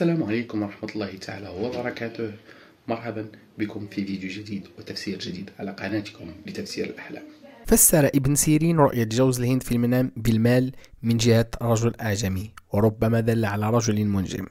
السلام عليكم ورحمة الله تعالى وبركاته مرحبا بكم في فيديو جديد وتفسير جديد على قناتكم لتفسير الأحلام فسر ابن سيرين رؤية جوز الهند في المنام بالمال من جهة رجل أعجمي وربما دل على رجل منجم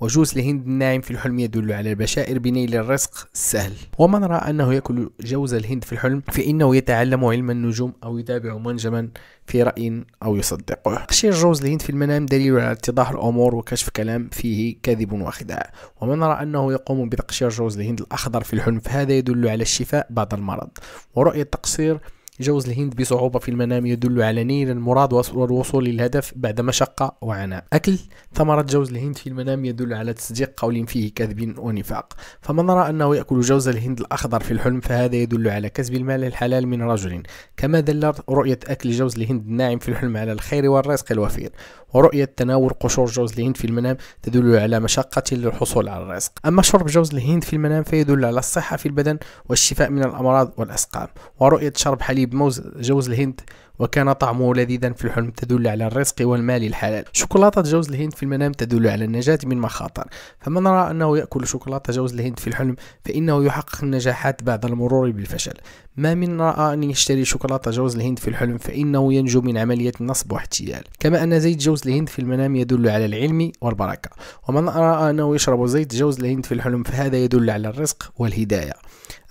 وجوز الهند الناعم في الحلم يدل على البشائر بنيل الرزق السهل ومن رأى أنه يأكل جوز الهند في الحلم فإنه يتعلم علم النجوم أو يتابع منجما في رأي أو يصدقه تقشير جوز الهند في المنام دليل على اتضاح الأمور وكشف كلام فيه كذب وخداع ومن رأى أنه يقوم بتقشير جوز الهند الأخضر في الحلم فهذا يدل على الشفاء بعد المرض ورؤية تقصير جوز الهند بصعوبة في المنام يدل على نيل المراد والوصول للهدف بعد مشقة وعناء أكل ثمرة جوز الهند في المنام يدل على تصديق قول فيه كذب ونفاق فمن رأى أنه يأكل جوز الهند الأخضر في الحلم فهذا يدل على كسب المال الحلال من رجل كما دلت رؤية أكل جوز الهند الناعم في الحلم على الخير والرزق الوفير ورؤية تناول قشور جوز الهند في المنام تدل على مشقة للحصول على الرزق أما شرب جوز الهند في المنام فيدل على الصحة في البدن والشفاء من الأمراض والأسقام ورؤية شرب حليب الذي موز جوز الهند وكان طعمه لذيذا في الحلم تدل على الرزق والمال الحلال شوكولاتة جوز الهند في المنام تدل على النجاة من مخاطر فمن رأى أنه يأكل شوكولاتة جوز الهند في الحلم فإنه يحقق النجاحات بعد المرور بالفشل ما من رأى أن يشتري شوكولاتة جوز الهند في الحلم فإنه ينجو من عملية نصب واحتيال كما أن زيت جوز الهند في المنام يدل على العلم والبركة ومن رأى أنه يشرب زيت جوز الهند في الحلم فهذا يدل على الرزق والهداية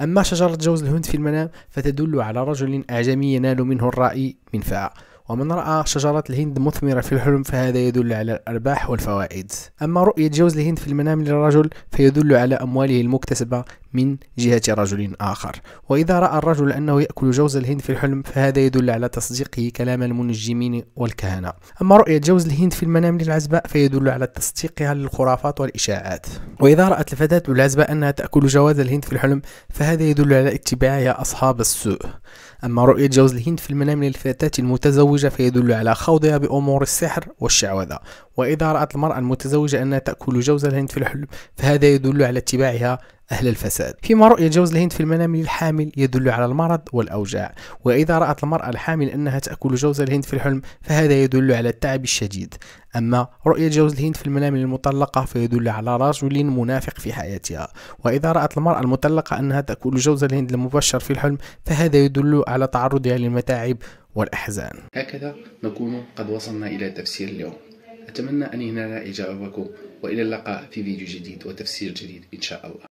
أما شجرة جوز الهند في المنام فتدل على رجل أعجمي ينال منه الرأي منفعة ومن رأى شجرة الهند مثمرة في الحلم فهذا يدل على الأرباح والفوائد أما رؤية جوز الهند في المنام للرجل فيدل على أمواله المكتسبة من جهة رجل آخر وإذا رأى الرجل أنه يأكل جوز الهند في الحلم فهذا يدل على تصديقه كلام المنجمين والكهنة أما رؤية جوز الهند في المنام للعزباء فيدل على تصديقها للخرافات والإشاعات وإذا رأت الفتاة العزباء أنها تأكل جواز الهند في الحلم فهذا يدل على اتباعها أصحاب السوء أما رؤية جوز الهند في المنام للفتاة المتزوجة المتزوجة فيدل على خوضها بأمور السحر والشعوذة وإذا رأت المرأة المتزوجة أنها تأكل جوز الهند في الحلم فهذا يدل على اتباعها أهل الفساد فيما رؤية جوز الهند في المنام للحامل يدل على المرض والأوجاع وإذا رأت المرأة الحامل أنها تأكل جوز الهند في الحلم فهذا يدل على التعب الشديد أما رؤية جوز الهند في المنام للمطلقة فيدل على رجل منافق في حياتها وإذا رأت المرأة المطلقة أنها تأكل جوز الهند المبشر في الحلم فهذا يدل على تعرضها للمتاعب والأحزان هكذا نكون قد وصلنا إلى تفسير اليوم أتمنى أن ينال إعجابكم وإلى اللقاء في فيديو جديد وتفسير جديد إن شاء الله